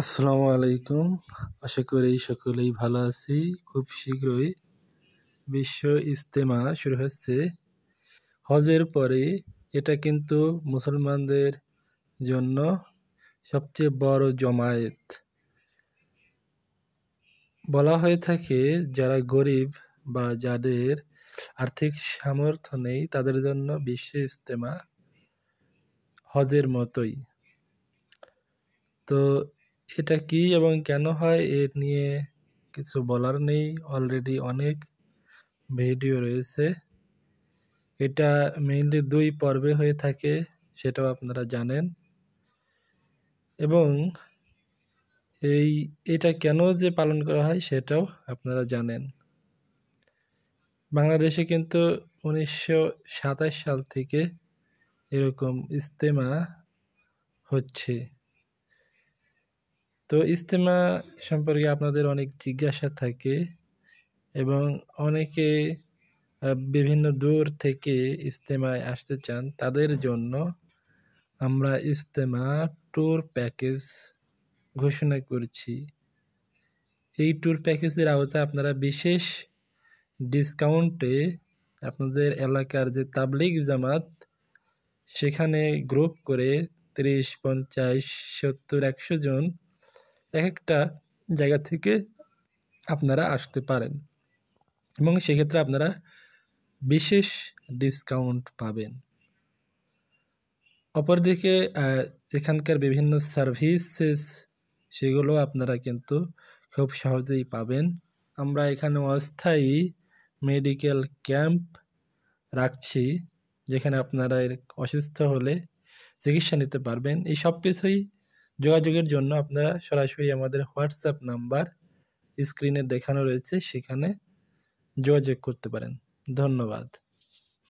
আসসালামু আলাইকুম আশা করি সকলেই ভালো আছি খুব শীঘ্রই বিশ্ব ইজতেমা শুরু হচ্ছে হজের পরে এটা কিন্তু মুসলমানদের জন্য সবচেয়ে বড় জমায়েত বলা হয়ে থাকে যারা গরিব বা যাদের আর্থিক সামর্থ্য নেই তাদের জন্য বিশ্ব ইজতেমা হজের মতোই তো এটা কি এবং কেন হয় এ নিয়ে কিছু বলার নেই অলরেডি অনেক ভিডিও রয়েছে এটা মেইনলি দুই পর্বে হয়ে থাকে সেটাও আপনারা জানেন এবং এই এটা কেন যে পালন করা হয় সেটাও আপনারা জানেন বাংলাদেশে কিন্তু উনিশশো সাল থেকে এরকম ইস্তেমা হচ্ছে তো ইজতেমা সম্পর্কে আপনাদের অনেক জিজ্ঞাসা থাকে এবং অনেকে বিভিন্ন দূর থেকে ইজতেমায় আসতে চান তাদের জন্য আমরা ইজতেমা ট্যুর প্যাকেজ ঘোষণা করছি এই ট্যুর প্যাকেজের আওতায় আপনারা বিশেষ ডিসকাউন্টে আপনাদের এলাকার যে তাবলিগ জামাত সেখানে গ্রুপ করে ত্রিশ পঞ্চাশ সত্তর একশো জন এক একটা জায়গা থেকে আপনারা আসতে পারেন এবং সেক্ষেত্রে আপনারা বিশেষ ডিসকাউন্ট পাবেন অপরদিকে এখানকার বিভিন্ন সার্ভিসেস সেগুলো আপনারা কিন্তু খুব সহজেই পাবেন আমরা এখানে অস্থায়ী মেডিকেল ক্যাম্প রাখছি যেখানে আপনারা অসুস্থ হলে চিকিৎসা নিতে পারবেন এই সব কিছুই যোগাযোগের জন্য আপনারা সরাসরি আমাদের হোয়াটসঅ্যাপ নাম্বার স্ক্রিনে দেখানো রয়েছে সেখানে যোগাযোগ করতে পারেন ধন্যবাদ